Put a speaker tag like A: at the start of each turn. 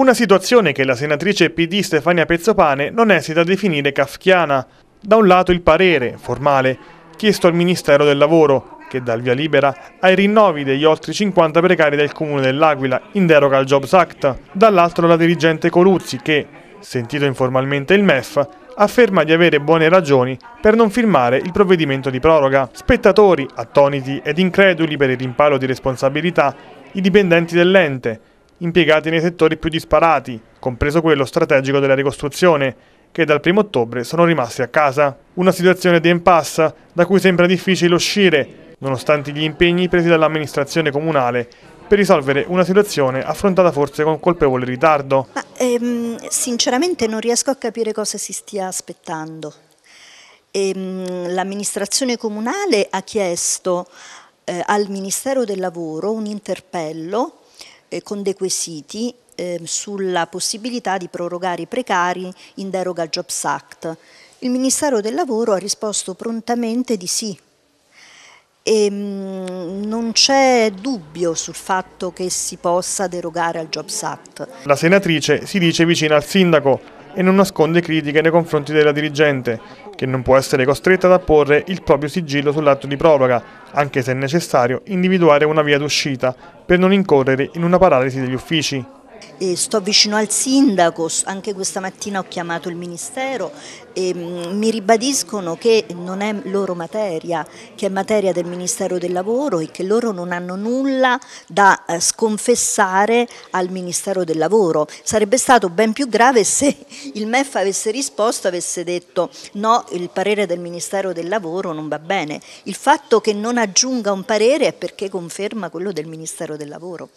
A: Una situazione che la senatrice PD Stefania Pezzopane non esita a definire kafkiana. Da un lato il parere, formale, chiesto al Ministero del Lavoro, che dà il via libera ai rinnovi degli oltre 50 precari del Comune dell'Aquila, in deroga al Jobs Act. Dall'altro la dirigente Coluzzi che, sentito informalmente il MEF, afferma di avere buone ragioni per non firmare il provvedimento di proroga. Spettatori, attoniti ed increduli per il rimparo di responsabilità, i dipendenti dell'ente, impiegati nei settori più disparati, compreso quello strategico della ricostruzione, che dal 1 ottobre sono rimasti a casa. Una situazione di impasse da cui sembra difficile uscire, nonostante gli impegni presi dall'amministrazione comunale per risolvere una situazione affrontata forse con colpevole ritardo.
B: Ma, ehm, sinceramente non riesco a capire cosa si stia aspettando. Ehm, l'amministrazione comunale ha chiesto eh, al Ministero del Lavoro un interpello eh, con dei quesiti eh, sulla possibilità di prorogare i precari in deroga al Jobs Act. Il Ministero del Lavoro ha risposto prontamente di sì. E, ehm, non c'è dubbio sul fatto che si possa derogare al Jobs Act.
A: La senatrice si dice vicina al sindaco e non nasconde critiche nei confronti della dirigente, che non può essere costretta ad apporre il proprio sigillo sull'atto di proroga, anche se è necessario individuare una via d'uscita per non incorrere in una paralisi degli uffici
B: eh, sto vicino al sindaco, anche questa mattina ho chiamato il ministero e mm, mi ribadiscono che non è loro materia, che è materia del Ministero del Lavoro e che loro non hanno nulla da eh, sconfessare al Ministero del Lavoro. Sarebbe stato ben più grave se il MEF avesse risposto, avesse detto no, il parere del Ministero del Lavoro non va bene. Il fatto che non aggiunga un parere è perché conferma quello del Ministero del Lavoro.